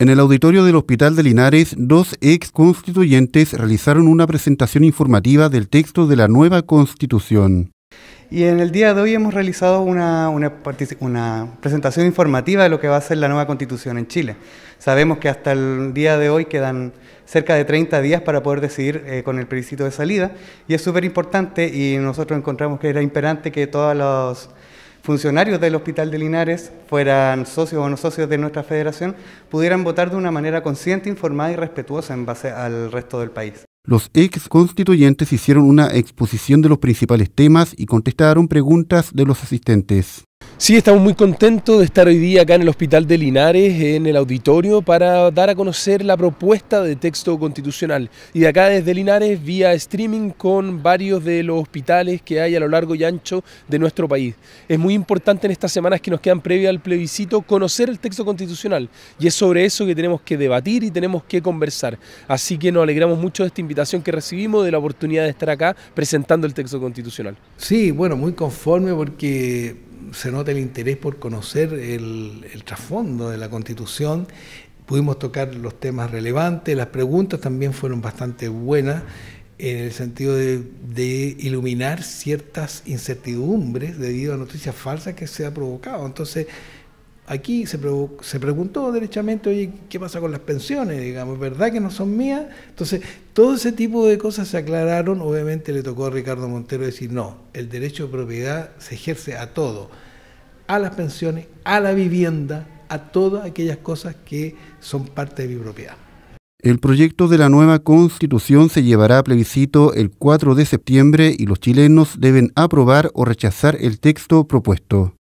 En el auditorio del Hospital de Linares, dos ex constituyentes realizaron una presentación informativa del texto de la nueva Constitución. Y en el día de hoy hemos realizado una, presentación informativa de lo que va a ser la nueva Constitución en Chile. Sabemos que hasta el día de hoy quedan cerca de 30 días para poder decidir eh, con el plebiscito de salida y es súper importante y nosotros encontramos que era imperante que todas los funcionarios del Hospital de Linares, fueran socios o no socios de nuestra federación, pudieran votar de una manera consciente, informada y respetuosa en base al resto del país. Los ex constituyentes hicieron una exposición de los principales temas y contestaron preguntas de los asistentes. Sí, estamos muy contentos de estar hoy día acá en el Hospital de Linares, en el auditorio, para dar a conocer la propuesta de texto constitucional. Y de acá desde Linares, vía streaming con varios de los hospitales que hay a lo largo y ancho de nuestro país. Es muy importante en estas semanas que nos quedan previa al plebiscito conocer el texto constitucional. Y es sobre eso que tenemos que debatir y tenemos que conversar. Así que nos alegramos mucho de esta invitación que recibimos, de la oportunidad de estar acá presentando el texto constitucional. Sí, bueno, muy conforme porque se nota el interés por conocer el, trasfondo de la Constitución. Pudimos tocar los temas relevantes, las preguntas también fueron bastante buenas en el sentido de, iluminar ciertas incertidumbres debido a noticias falsas que se ha provocado. Entonces, Aquí se, preguntó derechamente, oye, ¿qué pasa con las pensiones? Digamos, ¿verdad que no son mías? Entonces, todo ese tipo de cosas se aclararon. Obviamente le tocó a Ricardo Montero decir, no, el derecho de propiedad se ejerce a todo, a las pensiones, a la vivienda, a todas aquellas cosas que son parte de mi propiedad. El proyecto de la nueva constitución se llevará a plebiscito el 4 de septiembre y los chilenos deben aprobar o rechazar el texto propuesto.